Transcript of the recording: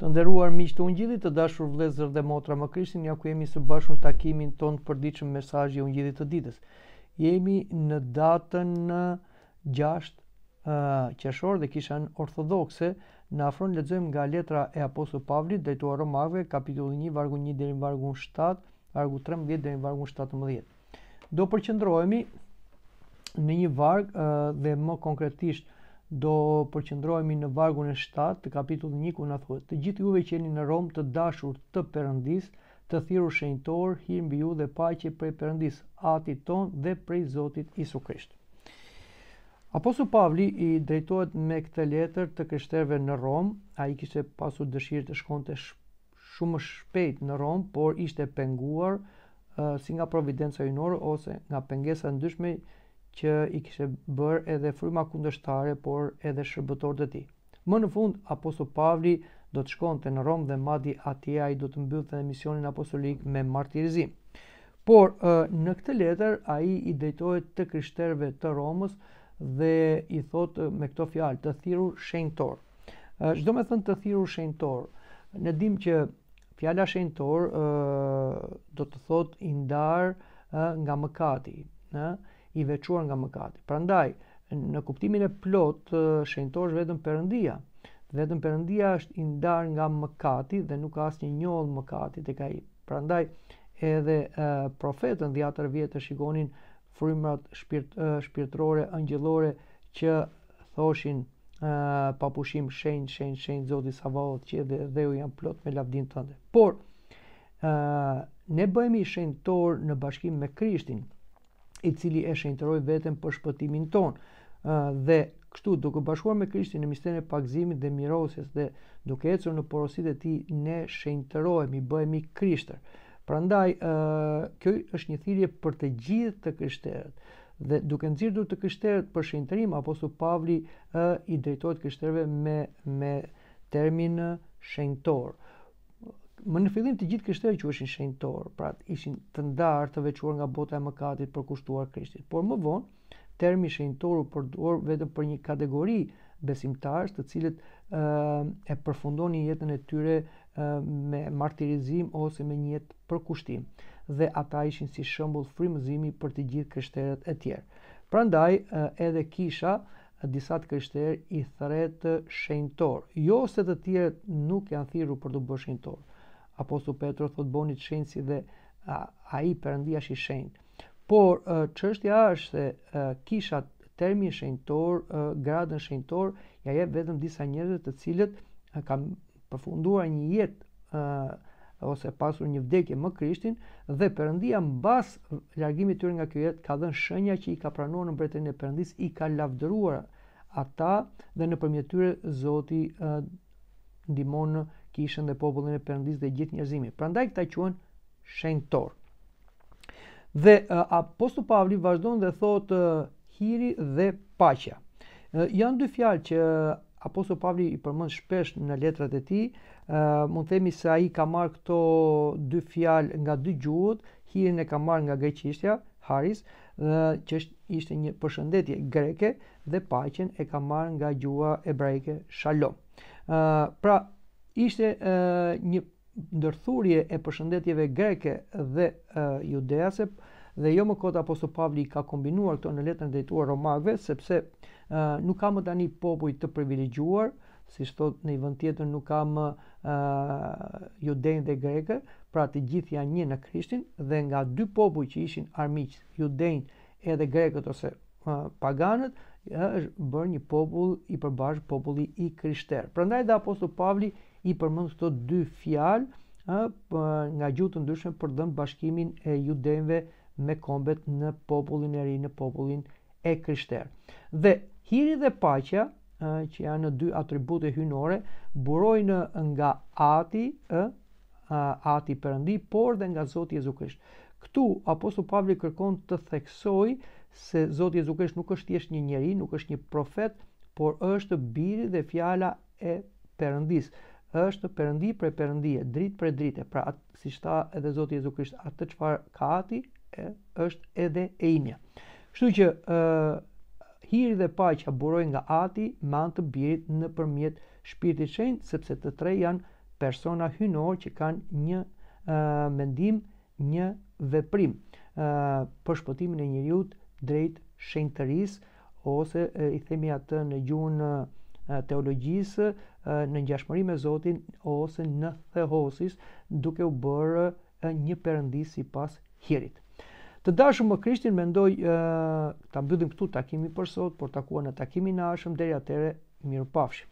Të nderuar miq të ungjillit, të dashur vëllezër dhe motra më Krishtin, ja ku jemi së bashku në takimin ton të përditshëm mesazhi i ungjillit të ditës. Jemi në datën 6 uh, uh dhe kishan ortodokse, në afron lexojmë nga letra e apostullit Pavlit drejtuar Romakëve, kapitulli 1 vargu 1 deri në vargu 7, vargu 13 deri në vargu 17. Do përqendrohemi në një varg uh, dhe më konkretisht do përqendrohemi në vargun e 7 të kapitullit 1 ku na thuhet: Të gjithë juve që jeni në Rom të dashur të Perëndis, të thirrur shenjtor, hir mbi ju dhe paqe prej Perëndis, Atit ton dhe prej Zotit Isu Krisht. Apostu Pavli i drejtohet me këtë letër të kështerve në Rom, a i kishte pasur dëshirë të shkonte sh shumë shpejt në Rom, por ishte penguar uh, si nga providenca junorë ose nga pengesa ndyshme që i kishe bërë edhe fryma kundështare, por edhe shërbëtor të ti. Më në fund, aposu Pavli do të shkonte në Rom dhe madi atia i do të mbyllë të misionin apostolik me martirizim. Por, në këtë letër, a i i dejtojt të kryshterve të Romës dhe i thot me këto fjalë të thiru shenjtor. Shdo me thënë të thiru shenjtor, në dim që fjala shenjtor do të thot indar nga mëkati. Në? i vequar nga mëkati. Pra ndaj, në kuptimin e plot, shenëtor është vetëm përëndia. Vetëm përëndia është indar nga mëkati dhe nuk asë një njëllë mëkati të ka i. Pra ndaj, edhe profetën dhe atër vjetë të shikonin frumrat shpirtërore, angjëllore që thoshin papushim shenë, shenë, shenë, Zoti sa vodët që edhe dhe u janë plot me lavdin të tënde. Por, ne bëhemi shenëtor në bashkim me Krishtin i cili e shenjtëroi veten për shpëtimin ton. ë dhe kështu duke bashkuar me Krishtin në misterin e pakzimit dhe mirosjes dhe duke ecur në porosit e tij ne shenjtërohemi, bëhemi krishtër. Prandaj ë kjo është një thirrje për të gjithë të krishterët dhe duke nxirrur të krishterët për shenjtërim apostull Pavli ë i drejtohet krishterëve me me termin shenjtor më në fillim të gjithë krishterë që ishin shenjtor, pra ishin të ndarë, të veçuar nga bota e mëkatit për kushtuar Krishtit. Por më vonë, termi shenjtor u përdor vetëm për një kategori besimtarës të cilët e përfundon një jetën e tyre me martirizim ose me një jetë për kushtim dhe ata ishin si shëmbull frimëzimi për të gjithë kështeret e tjerë. Pra ndaj, edhe kisha, disa të kështerë i thretë shenjtor, jo se të tjerët nuk janë thiru për të bërë shenjtor. Apostu Petro thot boni të shenjtë si dhe ai Perëndia përëndia shi shenjtë. Por çështja është se kisha termi i shenjtor, gradën e shenjtor ja jep vetëm disa njerëz të cilët kanë përfunduar një jetë ose pasur një vdekje më Krishtin dhe Perëndia mbas largimit të tyre nga kjo jetë ka dhënë shenja që i ka pranuar në mbretërinë e përëndis i ka lavdëruar ata dhe nëpërmjet tyre Zoti ndihmon uh, kishën dhe popullin e Perëndis dhe gjithë njerëzimit. Prandaj këta quhen shenjtor. Dhe uh, apostulli Pavli vazhdon dhe thotë uh, hiri dhe paqja. Uh, janë dy fjalë që uh, Pavli i përmend shpesh në letrat e tij. Uh, mund themi se ai ka marrë këto dy fjalë nga dy gjuhët, hirin e ka marrë nga greqishtja, haris, që është, ishte një përshëndetje greke dhe paqen e ka marrë nga gjua ebraike shalom. Uh, pra, ishte uh, një ndërthurje e përshëndetjeve greke dhe uh, judease dhe jo më kot apostoli Pavli ka kombinuar këto në letrën drejtuar romakëve sepse uh, nuk ka më tani popull të privilegjuar, si thot në një vend tjetër nuk ka më uh, dhe grekë, pra të gjithë janë një në Krishtin dhe nga dy popuj që ishin armiq, judenjë edhe grekët ose uh, paganët, është bërë një popull i përbashkët populli i Pra Prandaj dhe apostoli Pavli i përmend këto dy fjalë nga gjutë ndryshme për dëmë bashkimin e judenve me kombet në popullin e rinë, në popullin e kryshterë. Dhe hiri dhe ë që janë në dy atribute hynore, burojnë nga ati, ati përëndi, por dhe nga Zotë Jezu Krisht. Këtu, Apostol Pavli kërkon të theksoj se Zotë Jezu Krisht nuk është thjesht një njeri, nuk është një profet, por është biri dhe fjala e përëndisë është perëndi për perëndie, dritë për dritë. Pra, atë, si shta edhe Zoti Jezu Krisht, atë çfarë ka ati e, është edhe e imja. Kështu që ë hiri dhe paqja buroj nga ati me anë të birit nëpërmjet shpirtit të shenjtë, sepse të tre janë persona hyjnor që kanë një mendim, një veprim për shpëtimin e njerëzit drejt shenjtërisë ose e, i themi atë në gjunë, teologjisë në ngjashmëri me Zotin ose në theosis, duke u bërë një perëndis sipas hirit. Të dashur më Krishtin, mendoj ta mbyllim këtu takimin për sot, por takuam në takimin e ardhshëm deri atëre, mirupafshim.